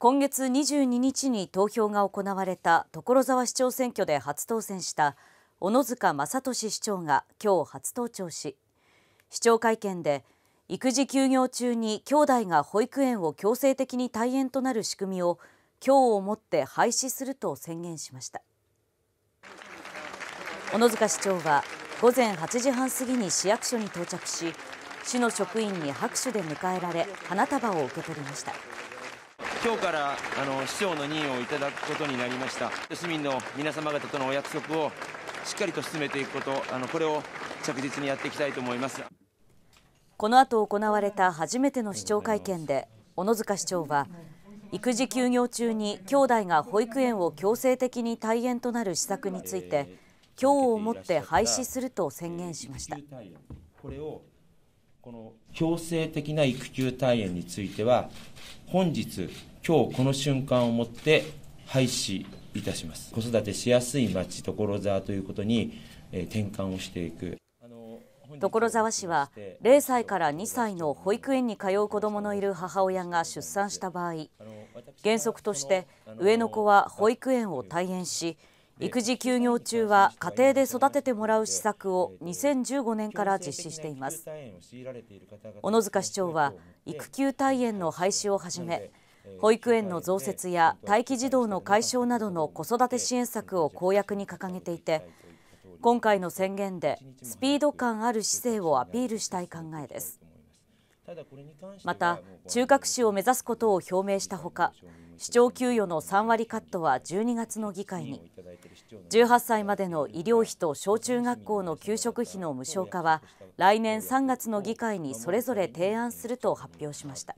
今月22日に投票が行われた所沢市長選挙で初当選した小野塚正俊市長が今日初登庁し市長会見で育児休業中に兄弟が保育園を強制的に退園となる仕組みを今日をもって廃止すると宣言しました小野塚市長は午前8時半過ぎに市役所に到着し市の職員に拍手で迎えられ花束を受け取りました。今日からあの市長の任をいただくことになりました市民の皆様方とのお約束をしっかりと進めていくことあのこれを着実にやっていきたいと思いますこの後行われた初めての市長会見で小野塚市長は育児休業中に兄弟が保育園を強制的に退園となる施策について今日をもって廃止すると宣言しました。この強制的な育休退園については、本日、今日この瞬間をもって廃止いたします。子育てしやすい町所沢ということに、えー、転換をしていく。所沢市は0歳から2歳の保育園に通う子どものいる母親が出産した場合原則として上の子は保育園を退園し育児休業中は家庭で育ててもらう施策を2015年から実施しています小野塚市長は育休退園の廃止をはじめ保育園の増設や待機児童の解消などの子育て支援策を公約に掲げていて今回の宣言でスピード感ある姿勢をアピールしたい考えですまた中核市を目指すことを表明したほか市長給与の3割カットは12月の議会に18歳までの医療費と小中学校の給食費の無償化は来年3月の議会にそれぞれ提案すると発表しました。